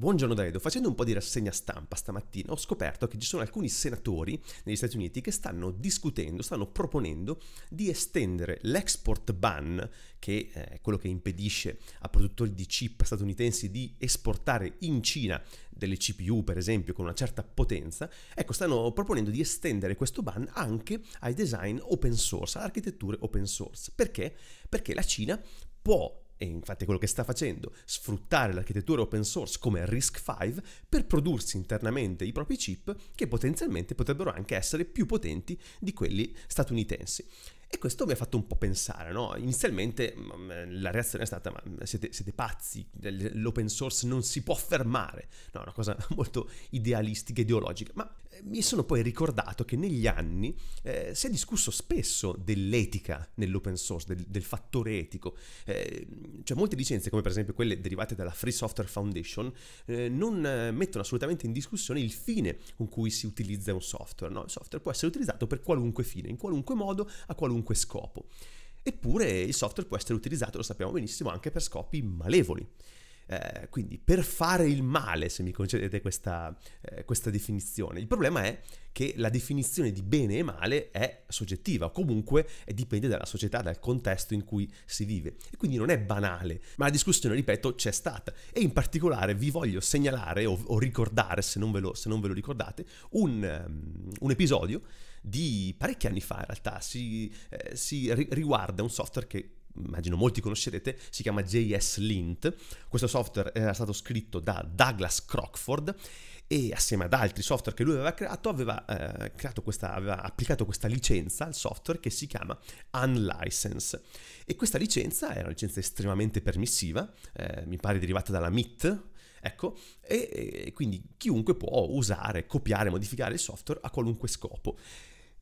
Buongiorno Davedo, facendo un po' di rassegna stampa stamattina ho scoperto che ci sono alcuni senatori negli Stati Uniti che stanno discutendo, stanno proponendo di estendere l'export ban, che è quello che impedisce a produttori di chip statunitensi di esportare in Cina delle CPU per esempio con una certa potenza, ecco stanno proponendo di estendere questo ban anche ai design open source, alle architetture open source. Perché? Perché la Cina può e infatti è quello che sta facendo, sfruttare l'architettura open source come RISC-V per prodursi internamente i propri chip che potenzialmente potrebbero anche essere più potenti di quelli statunitensi. E questo mi ha fatto un po' pensare, no? Inizialmente la reazione è stata, ma siete, siete, pazzi, l'open source non si può fermare, no? Una cosa molto idealistica, ideologica, ma mi sono poi ricordato che negli anni eh, si è discusso spesso dell'etica nell'open source, del, del fattore etico. Eh, cioè molte licenze, come per esempio quelle derivate dalla Free Software Foundation, eh, non eh, mettono assolutamente in discussione il fine con cui si utilizza un software. No? Il software può essere utilizzato per qualunque fine, in qualunque modo, a qualunque scopo. Eppure il software può essere utilizzato, lo sappiamo benissimo, anche per scopi malevoli. Eh, quindi per fare il male, se mi concedete questa, eh, questa definizione. Il problema è che la definizione di bene e male è soggettiva, comunque dipende dalla società, dal contesto in cui si vive. E quindi non è banale, ma la discussione, ripeto, c'è stata. E in particolare vi voglio segnalare o, o ricordare, se non, lo, se non, ve lo, ricordate, un, um, un episodio di parecchi anni fa in realtà si, eh, si riguarda un software che immagino molti conoscerete, si chiama JS Lint. Questo software era stato scritto da Douglas Crockford e assieme ad altri software che lui aveva creato aveva, eh, creato questa, aveva applicato questa licenza al software che si chiama Unlicense e questa licenza era una licenza estremamente permissiva, eh, mi pare derivata dalla MIT, Ecco, e, e, quindi chiunque può usare, copiare, modificare il software a qualunque scopo.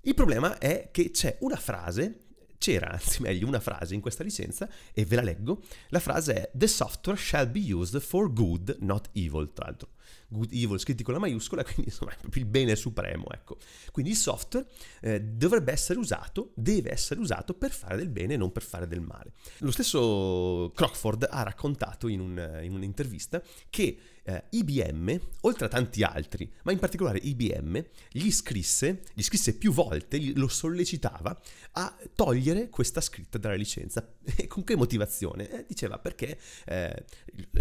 Il problema è che c'è una frase c'era, anzi meglio, una frase in questa licenza e ve la leggo. La frase è The software shall be used for good, not evil, tra l'altro good evil scritti con la maiuscola, quindi insomma proprio il bene supremo, ecco. Quindi il software eh, dovrebbe essere usato, deve essere usato per fare del bene e non per fare del male. Lo stesso Crockford ha raccontato in, un, in un'intervista che eh, IBM, oltre a tanti altri, ma in particolare IBM, gli scrisse, gli scrisse più volte, lo sollecitava a togliere questa scritta dalla licenza. E con che motivazione? Eh, diceva perché eh,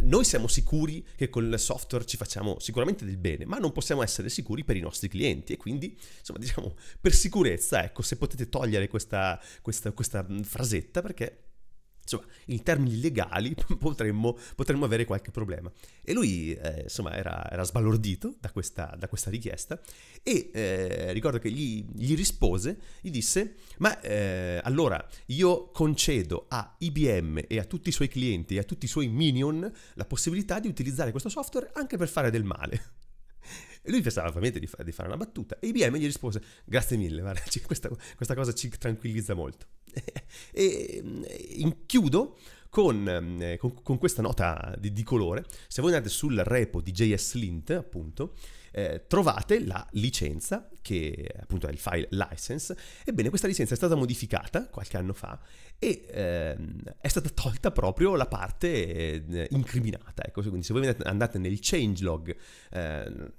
noi siamo sicuri che col software ci facciamo diciamo, sicuramente del bene, ma non possiamo essere sicuri per i nostri clienti e quindi, insomma, diciamo, per sicurezza, ecco, se potete togliere questa, questa, questa frasetta perché Insomma, in termini legali potremmo, potremmo avere qualche problema. E lui, eh, insomma, era, era sbalordito da questa, da questa, richiesta e eh, ricordo che gli, gli, rispose, gli disse, ma eh, allora io concedo a IBM e a tutti i suoi clienti e a tutti i suoi minion la possibilità di utilizzare questo software anche per fare del male. E lui pensava ovviamente di, di, fare una battuta. E IBM gli rispose: Grazie mille, guarda, cioè, questa, questa, cosa ci tranquillizza molto. e, e ehm, chiudo ehm, con, con, questa nota di, di, colore. Se voi andate sul repo di JSLint, appunto, eh, trovate la licenza, che appunto è il file license. Ebbene, questa licenza è stata modificata qualche anno fa e ehm, è stata tolta proprio la parte eh, incriminata. Ecco, quindi se voi andate nel changelog, eh,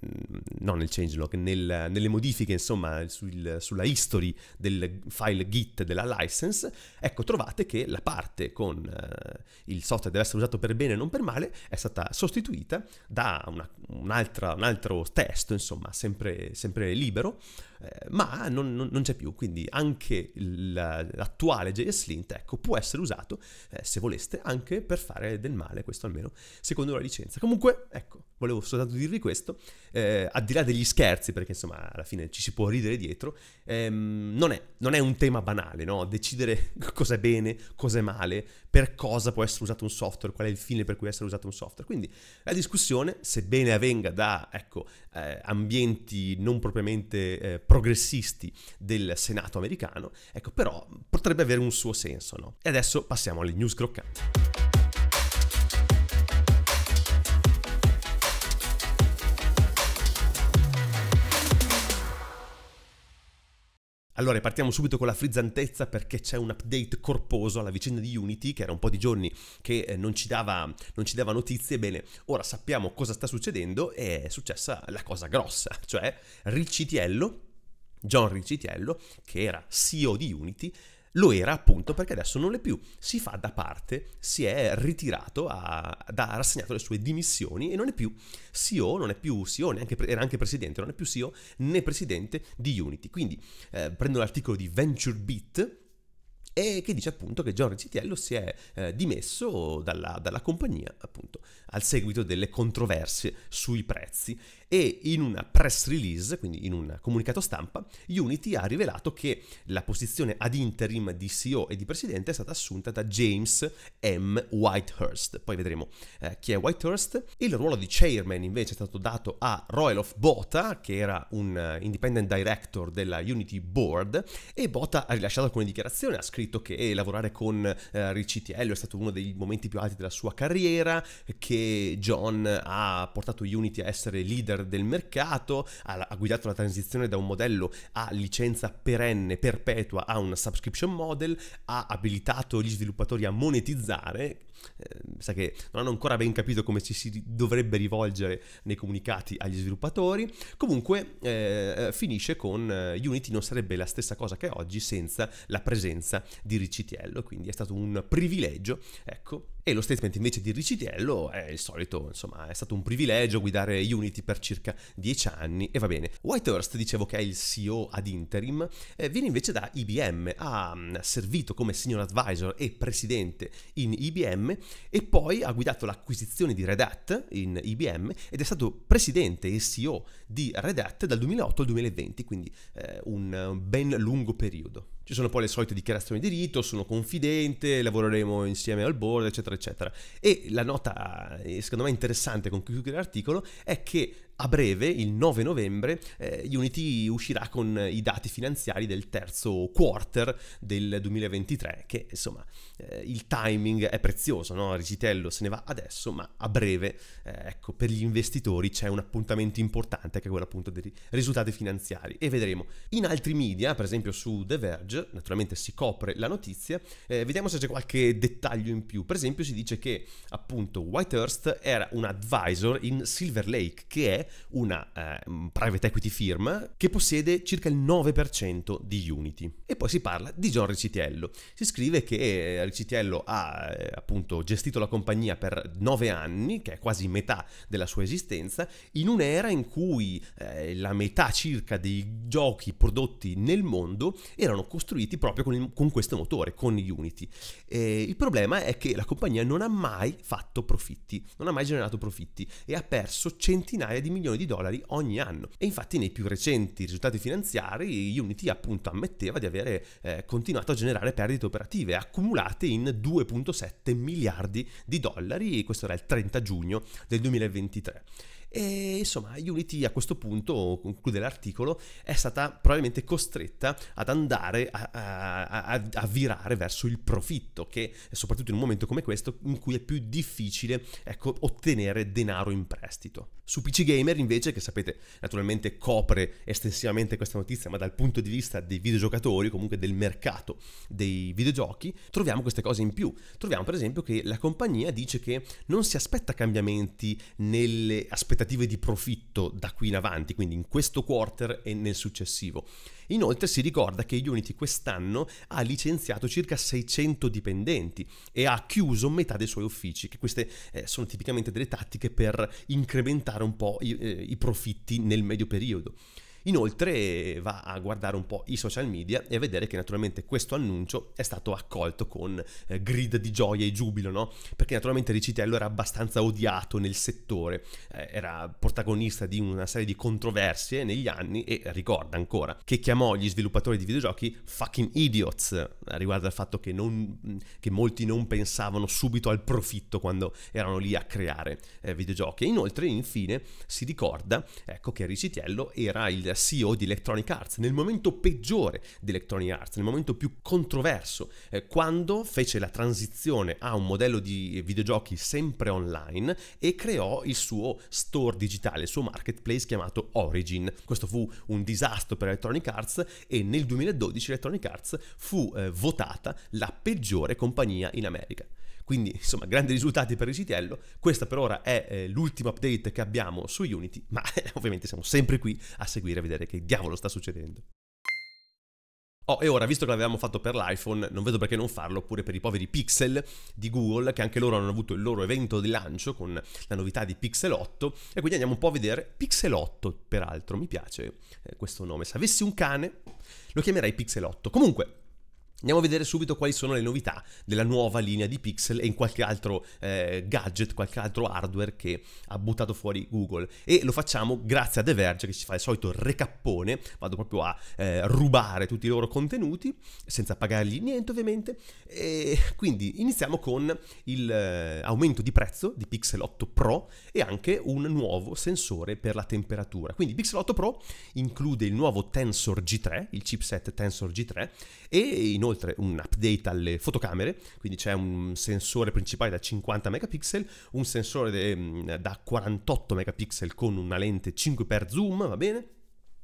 non nel changelog, nel, nelle modifiche, insomma, sul, sulla history del file git della license, ecco, trovate che la parte con eh, il software deve essere usato per bene e non per male è stata sostituita da una, un, un altro step resto, insomma, sempre, sempre libero, eh, ma non, non, non, c'è più, quindi anche l'attuale JSLint ecco, può essere usato, eh, se voleste, anche per fare del male, questo almeno secondo la licenza. Comunque, ecco, volevo soltanto dirvi questo, eh, al di là degli scherzi, perché insomma alla fine ci si può ridere dietro, ehm, non, è, non, è, un tema banale, no? decidere cosa è bene, cosa è male, per cosa può essere usato un software, qual è il fine per cui essere usato un software. Quindi la discussione, sebbene avvenga da ecco, eh, ambienti non propriamente eh, progressisti del Senato americano, ecco però potrebbe avere un suo senso. No? E adesso passiamo alle news croccanti. Allora, partiamo subito con la frizzantezza perché c'è un update corposo alla vicenda di Unity, che era un po' di giorni che eh, non ci dava, non ci dava notizie. Bene, ora sappiamo cosa sta succedendo e è successa la cosa grossa, cioè Riccitiello, John Riccitiello, che era CEO di Unity, lo era appunto perché adesso non l'è più, si fa da parte, si è ritirato, ha, ha rassegnato le sue dimissioni e non è più CEO, non è più CEO, neanche, era anche presidente, non è più CEO né presidente di Unity. Quindi eh, prendo l'articolo di VentureBeat, e che dice appunto che Giorgio Citiello si è eh, dimesso dalla, dalla, compagnia appunto al seguito delle controversie sui prezzi e in una press release, quindi in un comunicato stampa, Unity ha rivelato che la posizione ad interim di CEO e di presidente è stata assunta da James M. Whitehurst. Poi vedremo eh, chi è Whitehurst. Il ruolo di chairman invece è stato dato a Royal of Bota, che era un eh, independent director della Unity Board, e Bota ha rilasciato alcune dichiarazioni, ha scritto che eh, lavorare con eh, RCTL è stato uno dei momenti più alti della sua carriera, che John ha portato Unity a essere leader leader del mercato, ha, ha guidato la transizione da un modello a licenza perenne, perpetua, a un subscription model, ha abilitato gli sviluppatori a monetizzare eh, sa che non hanno ancora ben capito come ci si dovrebbe rivolgere nei comunicati agli sviluppatori. Comunque eh, finisce con eh, Unity non sarebbe la stessa cosa che oggi senza la presenza di Ricitiello, quindi è stato un privilegio, ecco. E lo statement invece di Ricitiello è il solito, insomma, è stato un privilegio guidare Unity per circa 10 anni e va bene. Whitehurst, dicevo che è il CEO ad interim, eh, viene invece da IBM, ha mm, servito come senior advisor e presidente in IBM IBM e poi ha guidato l'acquisizione di Red Hat in IBM ed è stato presidente e CEO di Red Hat dal 2008 al 2020, quindi eh, un ben lungo periodo. Ci sono poi le solite dichiarazioni di rito, sono confidente, lavoreremo insieme al board, eccetera, eccetera. E la nota, eh, secondo me, interessante con cui chiudere l'articolo è che a breve, il 9 novembre, eh, Unity uscirà con i dati finanziari del terzo quarter del 2023, che insomma eh, il timing è prezioso, no? Rigitello se ne va adesso, ma a breve, eh, ecco, per gli investitori c'è un appuntamento importante che è quello appunto dei risultati finanziari e vedremo. In altri media, per esempio su The Verge, naturalmente si copre la notizia, eh, vediamo se c'è qualche dettaglio in più. Per esempio si dice che appunto Whitehurst era un advisor in Silver Lake, che è una eh, private equity firm che possiede circa il 9% di Unity. E poi si parla di John Ricitiello. Si scrive che eh, Ricitiello ha eh, appunto gestito la compagnia per 9 anni, che è quasi metà della sua esistenza, in un'era in cui eh, la metà circa dei giochi prodotti nel mondo erano costruiti proprio con, il, con questo motore, con Unity. E il problema è che la compagnia non ha mai fatto profitti, non ha mai generato profitti e ha perso centinaia di milioni milioni di dollari ogni anno. E infatti nei più recenti risultati finanziari Unity appunto ammetteva di avere eh, continuato a generare perdite operative accumulate in 2.7 miliardi di dollari, questo era il 30 giugno del 2023. E insomma, Unity a questo punto, conclude l'articolo, è stata probabilmente costretta ad andare a, a, a, a virare verso il profitto, che soprattutto in un momento come questo in cui è più difficile ecco, ottenere denaro in prestito. Su PC Gamer invece, che sapete naturalmente copre estensivamente questa notizia, ma dal punto di vista dei videogiocatori, comunque del mercato dei videogiochi, troviamo queste cose in più. Troviamo per esempio che la compagnia dice che non si aspetta cambiamenti nelle aspettative aspettative di profitto da qui in avanti, quindi in questo quarter e nel successivo. Inoltre si ricorda che Unity quest'anno ha licenziato circa 600 dipendenti e ha chiuso metà dei suoi uffici, che queste eh, sono tipicamente delle tattiche per incrementare un po' i, eh, i profitti nel medio periodo. Inoltre va a guardare un po' i social media e a vedere che naturalmente questo annuncio è stato accolto con eh, grid di gioia e giubilo, no? Perché naturalmente Ricitello era abbastanza odiato nel settore, eh, era protagonista di una serie di controversie negli anni e ricorda ancora che chiamò gli sviluppatori di videogiochi fucking idiots eh, riguardo al fatto che, non, mm, che, molti non pensavano subito al profitto quando erano lì a creare eh, videogiochi. E inoltre, infine, si ricorda ecco, che Ricitello era il CEO di Electronic Arts, nel momento peggiore di Electronic Arts, nel momento più controverso, eh, quando fece la transizione a un modello di videogiochi sempre online e creò il suo store digitale, il suo marketplace chiamato Origin. Questo fu un disastro per Electronic Arts e nel 2012 Electronic Arts fu eh, votata la peggiore compagnia in America. Quindi insomma grandi risultati per Risitiello, questa per ora è eh, l'ultimo update che abbiamo su Unity, ma eh, ovviamente siamo sempre qui a seguire a vedere che diavolo sta succedendo. Oh, e ora, visto che l'avevamo fatto per l'iPhone, non vedo perché non farlo pure per i poveri Pixel di Google, che anche loro hanno avuto il loro evento di lancio con la novità di Pixel 8, e quindi andiamo un po' a vedere Pixel 8, peraltro, mi piace eh, questo nome. Se avessi un cane, lo chiamerei Pixel 8. Comunque, Andiamo a vedere subito quali sono le novità della nuova linea di Pixel e in qualche altro eh, gadget, qualche altro hardware che ha buttato fuori Google. E lo facciamo grazie a The Verge che ci fa il solito recappone, vado proprio a eh, rubare tutti i loro contenuti, senza pagargli niente ovviamente. E quindi iniziamo con l'aumento eh, di prezzo di Pixel 8 Pro e anche un nuovo sensore per la temperatura. Quindi Pixel 8 Pro include il nuovo Tensor G3, il chipset Tensor G3 e i inoltre un update alle fotocamere, quindi c'è un sensore principale da 50 megapixel, un sensore de, mm, da 48 megapixel con una lente 5 x zoom, va bene?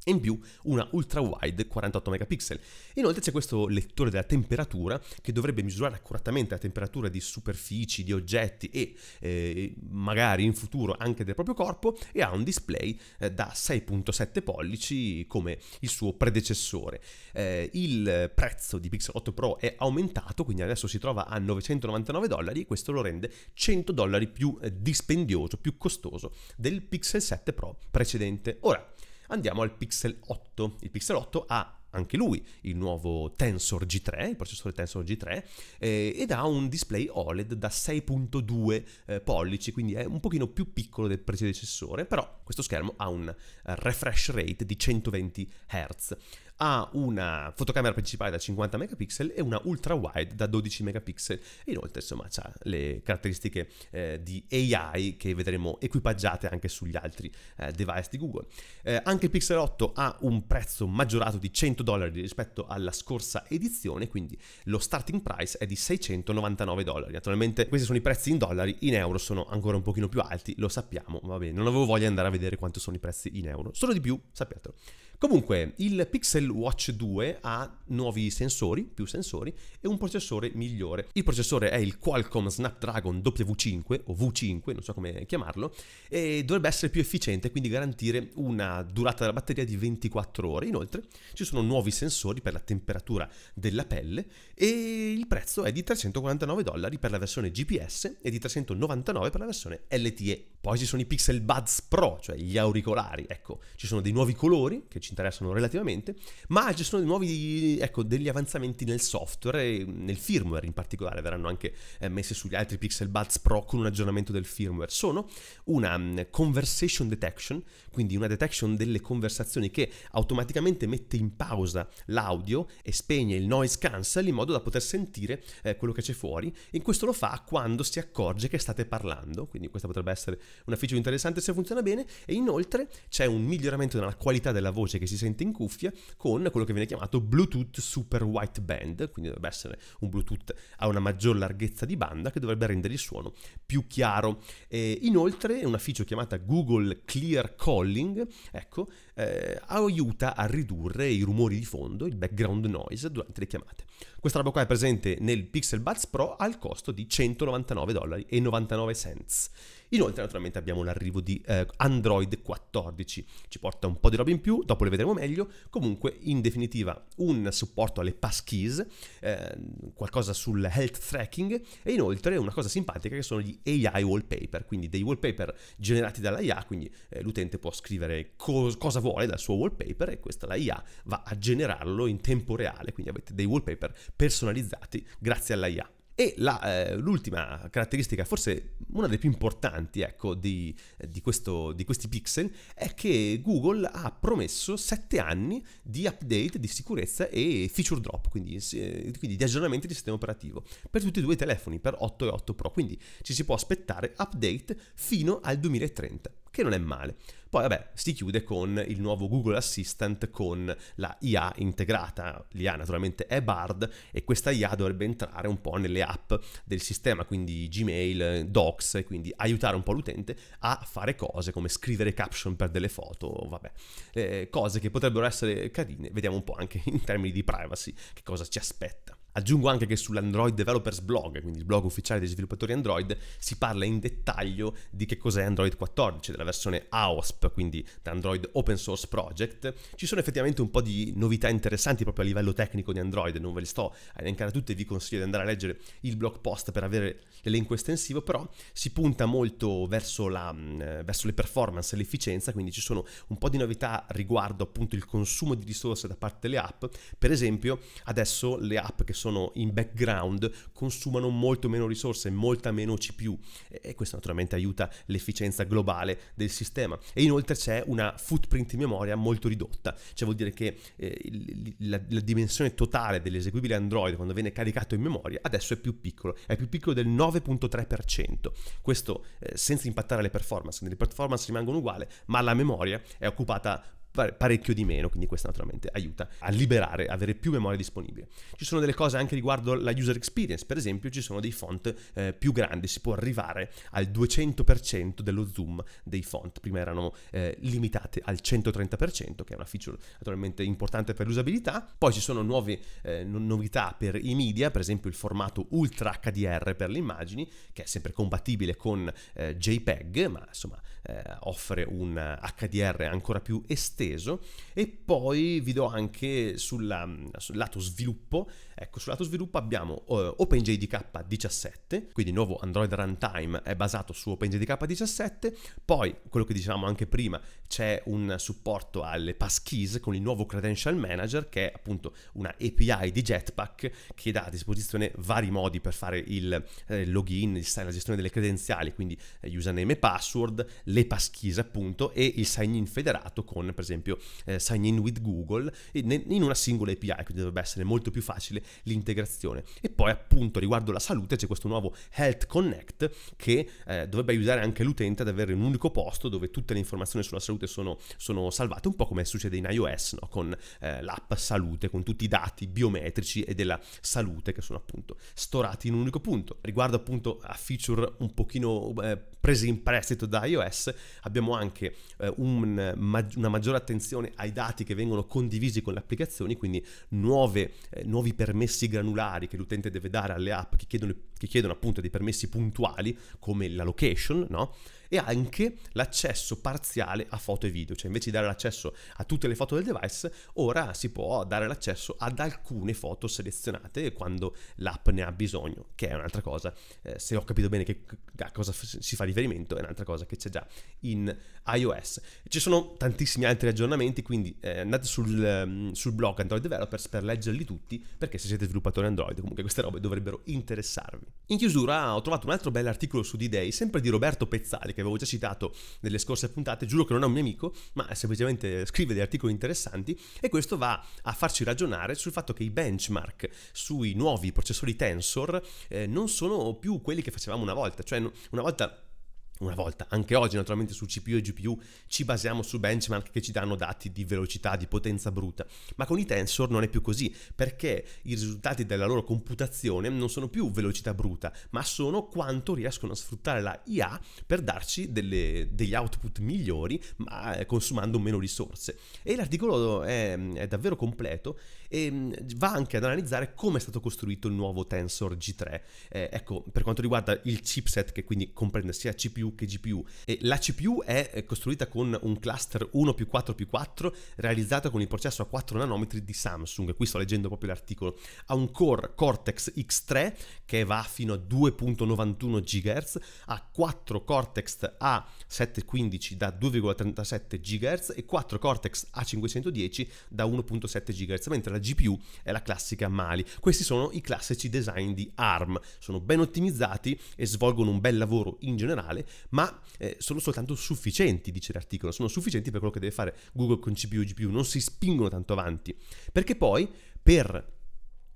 e in più una ultra wide 48 megapixel. Inoltre c'è questo lettore della temperatura che dovrebbe misurare accuratamente la temperatura di superfici, di oggetti e eh, magari in futuro anche del proprio corpo e ha un display eh, da 6.7 pollici come il suo predecessore. Eh, il prezzo di Pixel 8 Pro è aumentato, quindi adesso si trova a 999 dollari e questo lo rende 100 dollari più eh, dispendioso, più costoso del Pixel 7 Pro precedente. Ora, andiamo al Pixel 8. Il Pixel 8 ha anche lui il nuovo Tensor G3, il processore Tensor G3, eh, ed ha un display OLED da 6.2 eh, pollici, quindi è un pochino più piccolo del predecessore, però questo schermo ha un refresh rate di 120 Hz ha una fotocamera principale da 50 megapixel e una ultra wide da 12 megapixel. E inoltre, insomma, ha le caratteristiche eh, di AI che vedremo equipaggiate anche sugli altri eh, device di Google. Eh, anche il Pixel 8 ha un prezzo maggiorato di 100 dollari rispetto alla scorsa edizione, quindi lo starting price è di 699 dollari. Naturalmente questi sono i prezzi in dollari, in euro sono ancora un pochino più alti, lo sappiamo, va bene, non avevo voglia di andare a vedere quanto sono i prezzi in euro, Sono di più, sappiatelo. Comunque, il Pixel Watch 2 ha nuovi sensori, più sensori, e un processore migliore. Il processore è il Qualcomm Snapdragon W5 o V5, non so come chiamarlo, e dovrebbe essere più efficiente, quindi garantire una durata della batteria di 24 ore. Inoltre, ci sono nuovi sensori per la temperatura della pelle e il prezzo è di 349 dollari per la versione GPS e di 399 per la versione LTE poi ci sono i Pixel Buds Pro, cioè gli auricolari, ecco, ci sono dei nuovi colori che ci interessano relativamente, ma ci sono nuovi, ecco, degli avanzamenti nel software e nel firmware in particolare, verranno anche eh, messi sugli altri Pixel Buds Pro con un aggiornamento del firmware. Sono una um, conversation detection, quindi una detection delle conversazioni che automaticamente mette in pausa l'audio e spegne il noise cancel in modo da poter sentire eh, quello che c'è fuori, e questo lo fa quando si accorge che state parlando, quindi questa potrebbe essere una feature interessante se funziona bene e inoltre c'è un miglioramento nella qualità della voce che si sente in cuffia con quello che viene chiamato Bluetooth Super White Band, quindi dovrebbe essere un Bluetooth a una maggior larghezza di banda che dovrebbe rendere il suono più chiaro. E inoltre una feature chiamata Google Clear Calling, ecco, eh, aiuta a ridurre i rumori di fondo, il background noise durante le chiamate. Questa roba qua è presente nel Pixel Buds Pro al costo di 199 dollari e 99 cents. Inoltre naturalmente abbiamo l'arrivo di eh, Android 14, ci porta un po' di roba in più, dopo le vedremo meglio, comunque in definitiva un supporto alle passkeys, eh, qualcosa sul health tracking e inoltre una cosa simpatica che sono gli AI wallpaper, quindi dei wallpaper generati dall'IA, quindi eh, l'utente può scrivere cos- cosa vuole dal suo wallpaper e questa la IA va a generarlo in tempo reale, quindi avete dei wallpaper software personalizzati grazie all'IA. E la, eh, l'ultima caratteristica, forse una delle più importanti ecco, di, di, questo, di, questi pixel, è che Google ha promesso 7 anni di update di sicurezza e feature drop, quindi, eh, quindi di aggiornamento di sistema operativo, per tutti e due i telefoni, per 8 e 8 Pro. Quindi ci si può aspettare update fino al 2030 che non è male. Poi vabbè, si chiude con il nuovo Google Assistant con la IA integrata. L'IA naturalmente è Bard e questa IA dovrebbe entrare un po' nelle app del sistema, quindi Gmail, Docs, e quindi aiutare un po' l'utente a fare cose come scrivere caption per delle foto, vabbè, eh, cose che potrebbero essere carine. Vediamo un po' anche in termini di privacy che cosa ci aspetta. Aggiungo anche che sull'Android Developers Blog, quindi il blog ufficiale dei sviluppatori Android, si parla in dettaglio di che cos'è Android 14, della versione AOSP, quindi da Android Open Source Project. Ci sono effettivamente un po' di novità interessanti proprio a livello tecnico di Android, non ve le sto a elencare tutte, vi consiglio di andare a leggere il blog post per avere l'elenco estensivo, però si punta molto verso, la, mm, eh, verso le performance, e l'efficienza, quindi ci sono un po' di novità riguardo appunto il consumo di risorse da parte delle app. Per esempio, adesso le app che sono sono in background consumano molto meno risorse, molta meno CPU e questo naturalmente aiuta l'efficienza globale del sistema. E inoltre c'è una footprint in memoria molto ridotta, cioè vuol dire che eh, la, la, dimensione totale dell'eseguibile Android quando viene caricato in memoria adesso è più piccolo, è più piccolo del 9.3%. Questo eh, senza impattare le performance, le performance rimangono uguali, ma la memoria è occupata parecchio di meno, quindi questo naturalmente aiuta a liberare, avere più memoria disponibile. Ci sono delle cose anche riguardo la user experience, per esempio ci sono dei font eh, più grandi, si può arrivare al 200% dello zoom dei font, prima erano eh, limitate al 130%, che è una feature naturalmente importante per l'usabilità, poi ci sono nuove eh, novità per i media, per esempio il formato ultra HDR per le immagini, che è sempre compatibile con eh, JPEG, ma insomma eh, offre un HDR ancora più esteso e poi vi do anche sulla, sul lato sviluppo, ecco sul lato sviluppo abbiamo eh, OpenJDK 17, quindi il nuovo Android Runtime è basato su OpenJDK 17, poi quello che dicevamo anche prima c'è un supporto alle passkeys con il nuovo Credential Manager che è appunto una API di Jetpack che dà a disposizione vari modi per fare il eh, login, la gestione delle credenziali, quindi eh, username e password, l'EPA schisa appunto e il sign in federato con per esempio eh, sign in with Google in una singola API, quindi dovrebbe essere molto più facile l'integrazione. E poi appunto riguardo la salute c'è questo nuovo Health Connect che eh, dovrebbe aiutare anche l'utente ad avere un unico posto dove tutte le informazioni sulla salute sono, sono salvate, un po' come succede in iOS no? con eh, l'app salute, con tutti i dati biometrici e della salute che sono appunto storati in un unico punto. Riguardo appunto a feature un pochino eh, prese in prestito da iOS, diverse, abbiamo anche eh, un, una maggiore attenzione ai dati che vengono condivisi con le applicazioni, quindi nuove, eh, nuovi permessi granulari che l'utente deve dare alle app che chiedono, che chiedono appunto dei permessi puntuali come la location, no? e anche l'accesso parziale a foto e video, cioè invece di dare l'accesso a tutte le foto del device, ora si può dare l'accesso ad alcune foto selezionate quando l'app ne ha bisogno, che è un'altra cosa, eh, se ho capito bene che, a cosa si fa riferimento, è un'altra cosa che c'è già in iOS. Ci sono tantissimi altri aggiornamenti, quindi eh, andate sul, ehm, sul blog Android Developers per leggerli tutti, perché se siete sviluppatori Android comunque queste robe dovrebbero interessarvi. In chiusura ho trovato un altro bell'articolo su D-Day, sempre di Roberto Pezzali, che avevo già citato nelle scorse puntate, giuro che non è un mio amico, ma semplicemente scrive degli articoli interessanti e questo va a farci ragionare sul fatto che i benchmark sui nuovi processori Tensor eh, non sono più quelli che facevamo una volta, cioè una volta una volta. Anche oggi naturalmente su CPU e GPU ci basiamo su benchmark che ci danno dati di velocità, di potenza bruta, ma con i tensor non è più così perché i risultati della loro computazione non sono più velocità bruta, ma sono quanto riescono a sfruttare la IA per darci delle, degli output migliori ma eh, consumando meno risorse. E l'articolo è, ehm, è davvero completo e mm, va anche ad analizzare come è stato costruito il nuovo tensor G3. Eh, ecco, per quanto riguarda il chipset che quindi comprende sia CPU che GPU. E la CPU è eh, costruita con un cluster 1 più 4 più 4 realizzato con il processo a 4 nanometri di Samsung. Qui sto leggendo proprio l'articolo. Ha un core Cortex X3 che va fino a 2.91 GHz, ha 4 Cortex A715 da 2,37 GHz e 4 Cortex A510 da 1.7 GHz, mentre la GPU è la classica Mali. Questi sono i classici design di ARM, sono ben ottimizzati e svolgono un bel lavoro in generale ma eh, sono soltanto sufficienti, dice l'articolo, sono sufficienti per quello che deve fare Google con CPU e GPU, non si spingono tanto avanti, perché poi per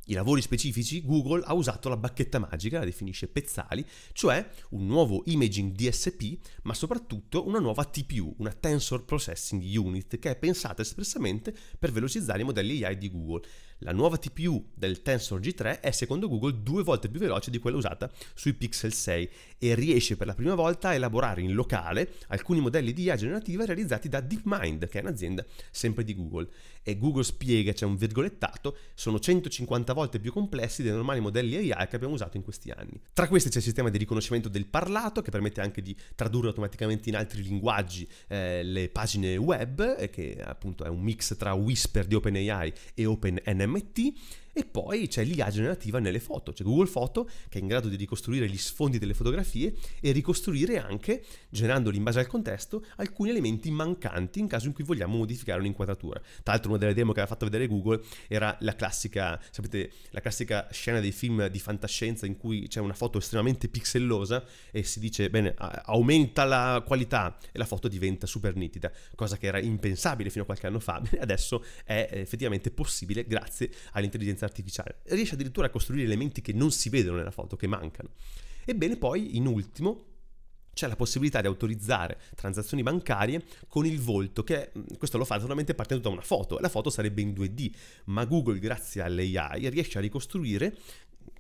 i lavori specifici Google ha usato la bacchetta magica, la definisce Pezzali, cioè un nuovo imaging DSP, ma soprattutto una nuova TPU, una Tensor Processing Unit, che è pensata espressamente per velocizzare i modelli AI di Google. La nuova TPU del Tensor G3 è secondo Google due volte più veloce di quella usata sui Pixel 6 e riesce per la prima volta a elaborare in locale alcuni modelli di IA generativa realizzati da DeepMind, che è un'azienda sempre di Google. E Google spiega, c'è cioè un virgolettato, sono 150 volte più complessi dei normali modelli AI che abbiamo usato in questi anni. Tra questi c'è il sistema di riconoscimento del parlato, che permette anche di tradurre automaticamente in altri linguaggi eh, le pagine web, eh, che appunto è un mix tra Whisper di OpenAI e OpenNMR NFT e poi c'è l'IA generativa nelle foto, c'è Google Photo che è in grado di ricostruire gli sfondi delle fotografie e ricostruire anche, generandoli in base al contesto, alcuni elementi mancanti in caso in cui vogliamo modificare un'inquadratura. Tra l'altro una delle demo che aveva fatto vedere Google era la classica, sapete, la classica scena dei film di fantascienza in cui c'è una foto estremamente pixellosa e si dice, bene, aumenta la qualità e la foto diventa super nitida, cosa che era impensabile fino a qualche anno fa, adesso è effettivamente possibile grazie all'intelligenza artificiale, riesce addirittura a costruire elementi che non si vedono nella foto, che mancano. Ebbene poi, in ultimo, c'è la possibilità di autorizzare transazioni bancarie con il volto, che questo lo fa solamente partendo da una foto, la foto sarebbe in 2D, ma Google grazie all'AI riesce a ricostruire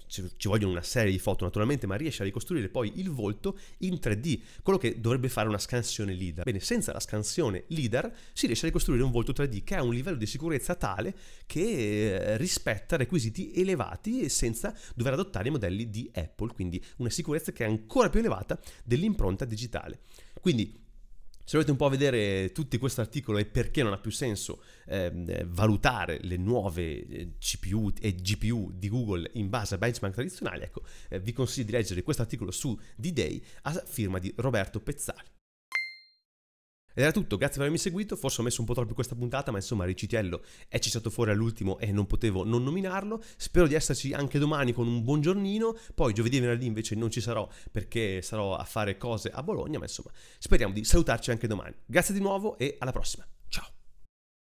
ci, ci vogliono una serie di foto naturalmente, ma riesce a ricostruire poi il volto in 3D, quello che dovrebbe fare una scansione LIDAR. Bene, senza la scansione LIDAR si riesce a ricostruire un volto 3D che ha un livello di sicurezza tale che eh, rispetta requisiti elevati e senza dover adottare i modelli di Apple, quindi una sicurezza che è ancora più elevata dell'impronta digitale. Quindi se volete un po' vedere tutti questi articoli e perché non ha più senso eh, valutare le nuove eh, CPU e GPU di Google in base a benchmark tradizionali, ecco, eh, vi consiglio di leggere questo articolo su D-Day a firma di Roberto Pezzali. Ed era tutto, grazie per avermi seguito, forse ho messo un po' troppo questa puntata, ma insomma Ricitiello è cicciato fuori all'ultimo e non potevo non nominarlo. Spero di esserci anche domani con un buongiornino, poi giovedì e venerdì invece non ci sarò perché sarò a fare cose a Bologna, ma insomma speriamo di salutarci anche domani. Grazie di nuovo e alla prossima. Ciao!